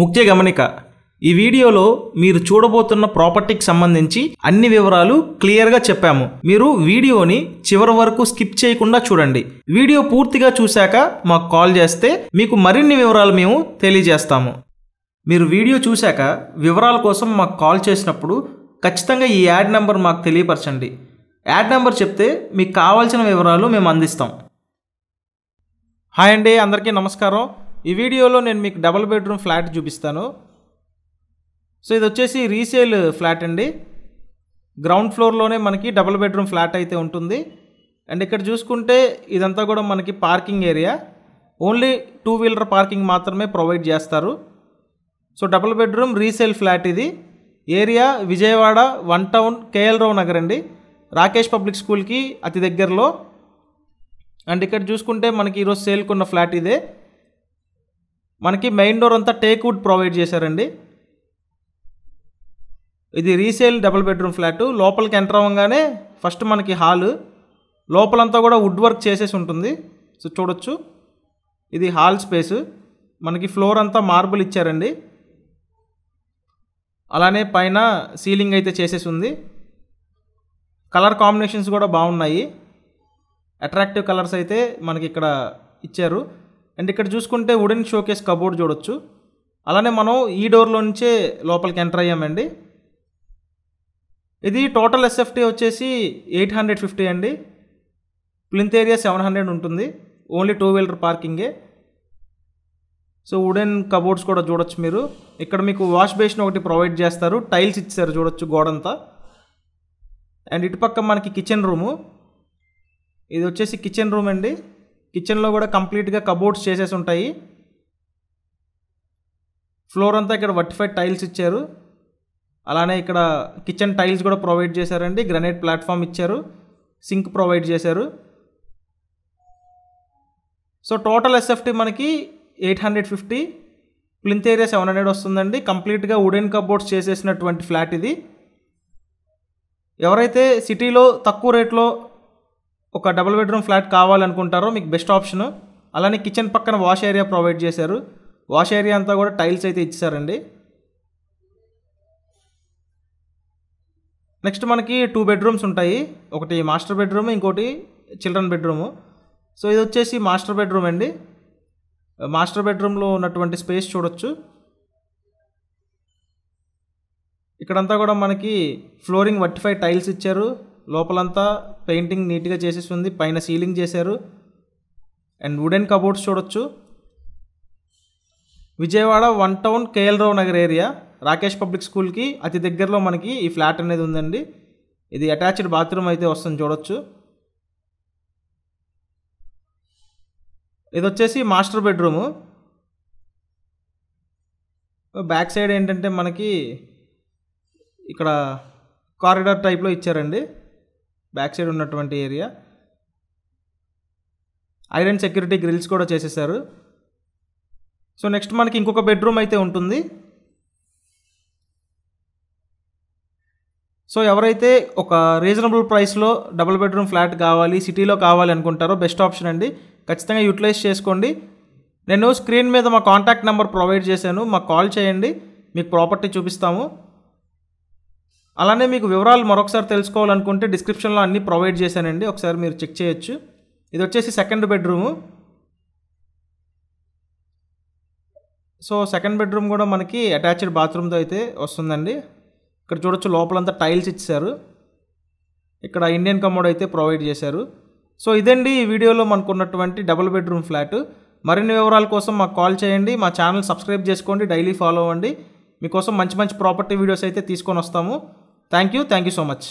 ముఖ్య గమనిక ఈ వీడియోలో మీరు చూడబోతున్న ప్రాపర్టీకి సంబంధించి అన్ని వివరాలు క్లియర్గా చెప్పాము మీరు వీడియోని చివరి వరకు స్కిప్ చేయకుండా చూడండి వీడియో పూర్తిగా చూశాక మాకు కాల్ చేస్తే మీకు మరిన్ని వివరాలు మేము తెలియజేస్తాము మీరు వీడియో చూశాక వివరాల కోసం మాకు కాల్ చేసినప్పుడు ఖచ్చితంగా ఈ యాడ్ నెంబర్ మాకు తెలియపరచండి యాడ్ నెంబర్ చెప్తే మీకు కావాల్సిన వివరాలు మేము అందిస్తాం హాయ్ అండి అందరికీ నమస్కారం ఈ వీడియోలో నేను మీకు డబల్ బెడ్రూమ్ ఫ్లాట్ చూపిస్తాను సో ఇది వచ్చేసి రీసేల్ ఫ్లాట్ అండి గ్రౌండ్ ఫ్లోర్లోనే మనకి డబల్ బెడ్రూమ్ ఫ్లాట్ అయితే ఉంటుంది అండ్ ఇక్కడ చూసుకుంటే ఇదంతా కూడా మనకి parking area only two wheeler parking మాత్రమే ప్రొవైడ్ చేస్తారు so double bedroom resale flat ఇది area Vijayawada one town KL Rao Nagar అండి రాకేష్ పబ్లిక్ స్కూల్కి అతి దగ్గరలో అండ్ ఇక్కడ చూసుకుంటే మనకి ఈరోజు సేల్కున్న ఫ్లాట్ ఇదే మనకి మెయిన్ డోర్ అంతా టేక్వుడ్ ప్రొవైడ్ చేశారండి ఇది రీసేల్ డబుల్ బెడ్రూమ్ ఫ్లాట్ లోపలికి ఎంటర్ అవ్వగానే ఫస్ట్ మనకి హాల్ లోపలంతా కూడా వుడ్ వర్క్ చేసేసి ఉంటుంది సో చూడొచ్చు ఇది హాల్ స్పేస్ మనకి ఫ్లోర్ అంతా మార్బుల్ ఇచ్చారండి అలానే పైన సీలింగ్ అయితే చేసేసి ఉంది కలర్ కాంబినేషన్స్ కూడా బాగున్నాయి అట్రాక్టివ్ కలర్స్ అయితే మనకి ఇక్కడ ఇచ్చారు అండ్ ఇక్కడ చూసుకుంటే వుడెన్ షోకేస్ కబోర్డ్ చూడొచ్చు అలానే మనం ఈ డోర్లో నుంచే లోపలికి ఎంటర్ అయ్యామండి ఇది టోటల్ ఎస్ఎఫ్టీ వచ్చేసి ఎయిట్ హండ్రెడ్ ఫిఫ్టీ అండి ప్లింత్ ఏరియా సెవెన్ హండ్రెడ్ ఉంటుంది ఓన్లీ టూ వీలర్ పార్కింగే సో వుడెన్ కబోర్డ్స్ కూడా చూడొచ్చు మీరు ఇక్కడ మీకు వాష్ బేసిన్ ఒకటి ప్రొవైడ్ చేస్తారు టైల్స్ ఇచ్చారు చూడొచ్చు గోడంతా అండ్ ఇటుపక్క మనకి కిచెన్ రూము ఇది వచ్చేసి కిచెన్ రూమ్ అండి కిచెన్లో కూడా కంప్లీట్గా కబోర్డ్స్ చేసేసి ఉంటాయి ఫ్లోర్ అంతా ఇక్కడ వర్టిఫైడ్ టైల్స్ ఇచ్చారు అలానే ఇక్కడ కిచెన్ టైల్స్ కూడా ప్రొవైడ్ చేశారండి గ్రనైట్ ప్లాట్ఫామ్ ఇచ్చారు సింక్ ప్రొవైడ్ చేశారు సో టోటల్ ఎస్ఎఫ్టీ మనకి eight hundred fifty plinth area seven hundred వస్తుందండి కంప్లీట్గా వుడెన్ కబోర్డ్స్ చేసేసినటువంటి ఫ్లాట్ ఇది ఎవరైతే సిటీలో తక్కువ రేట్లో ఒక డబుల్ బెడ్రూమ్ ఫ్లాట్ కావాలనుకుంటారో మీకు బెస్ట్ ఆప్షన్ అలానే కిచెన్ పక్కన వాష్ ఏరియా ప్రొవైడ్ చేశారు వాష్ ఏరియా అంతా కూడా టైల్స్ అయితే ఇచ్చారండి నెక్స్ట్ మనకి టూ బెడ్రూమ్స్ ఉంటాయి ఒకటి మాస్టర్ బెడ్రూమ్ ఇంకోటి చిల్డ్రన్ బెడ్రూము సో ఇది వచ్చేసి మాస్టర్ బెడ్రూమ్ అండి మాస్టర్ బెడ్రూమ్లో ఉన్నటువంటి స్పేస్ చూడొచ్చు ఇక్కడంతా కూడా మనకి ఫ్లోరింగ్ వర్టిఫై టైల్స్ ఇచ్చారు లోపలంతా పెయింటింగ్ నీట్గా చేసేసి ఉంది పైన సీలింగ్ చేశారు అండ్ వుడెన్ కబోర్డ్స్ చూడొచ్చు Vijayawada one town KL Rao Nagar area Rakesh public స్కూల్కి అతి దగ్గరలో మనకి ఈ ఫ్లాట్ అనేది ఉందండి ఇది అటాచ్డ్ బాత్రూమ్ అయితే వస్తుంది చూడొచ్చు ఇది వచ్చేసి మాస్టర్ బెడ్రూము బ్యాక్ సైడ్ ఏంటంటే మనకి ఇక్కడ కారిడార్ టైప్లో ఇచ్చారండి బ్యాక్ సైడ్ ఉన్నటువంటి ఏరియా ఐరన్ సెక్యూరిటీ గ్రిల్స్ కూడా చేసేసారు సో నెక్స్ట్ మనకి ఇంకొక బెడ్రూమ్ అయితే ఉంటుంది సో ఎవరైతే ఒక రీజనబుల్ ప్రైస్లో డబుల్ బెడ్రూమ్ ఫ్లాట్ కావాలి సిటీలో కావాలి అనుకుంటారో బెస్ట్ ఆప్షన్ అండి ఖచ్చితంగా యూటిలైజ్ చేసుకోండి నేను స్క్రీన్ మీద మా కాంటాక్ట్ నెంబర్ ప్రొవైడ్ చేశాను మాకు కాల్ చేయండి మీకు ప్రాపర్టీ చూపిస్తాము అలానే మీకు వివరాలు మరొకసారి తెలుసుకోవాలనుకుంటే డిస్క్రిప్షన్లో అన్నీ ప్రొవైడ్ చేశానండి ఒకసారి మీరు చెక్ చేయొచ్చు ఇది వచ్చేసి second bedroom so second bedroom కూడా మనకి అటాచ్డ్ బాత్రూమ్తో అయితే వస్తుందండి ఇక్కడ చూడొచ్చు లోపలంతా టైల్స్ ఇచ్చారు ఇక్కడ ఇండియన్ కమోడ్ అయితే ప్రొవైడ్ చేశారు సో ఇదండి ఈ వీడియోలో మనకు ఉన్నటువంటి డబుల్ బెడ్రూమ్ ఫ్లాట్ మరిన్ని వివరాల కోసం మాకు కాల్ చేయండి మా ఛానల్ సబ్స్క్రైబ్ చేసుకోండి డైలీ ఫాలో అవ్వండి మీకోసం మంచి మంచి ప్రాపర్టీ వీడియోస్ అయితే తీసుకొని వస్తాము thank you thank you so much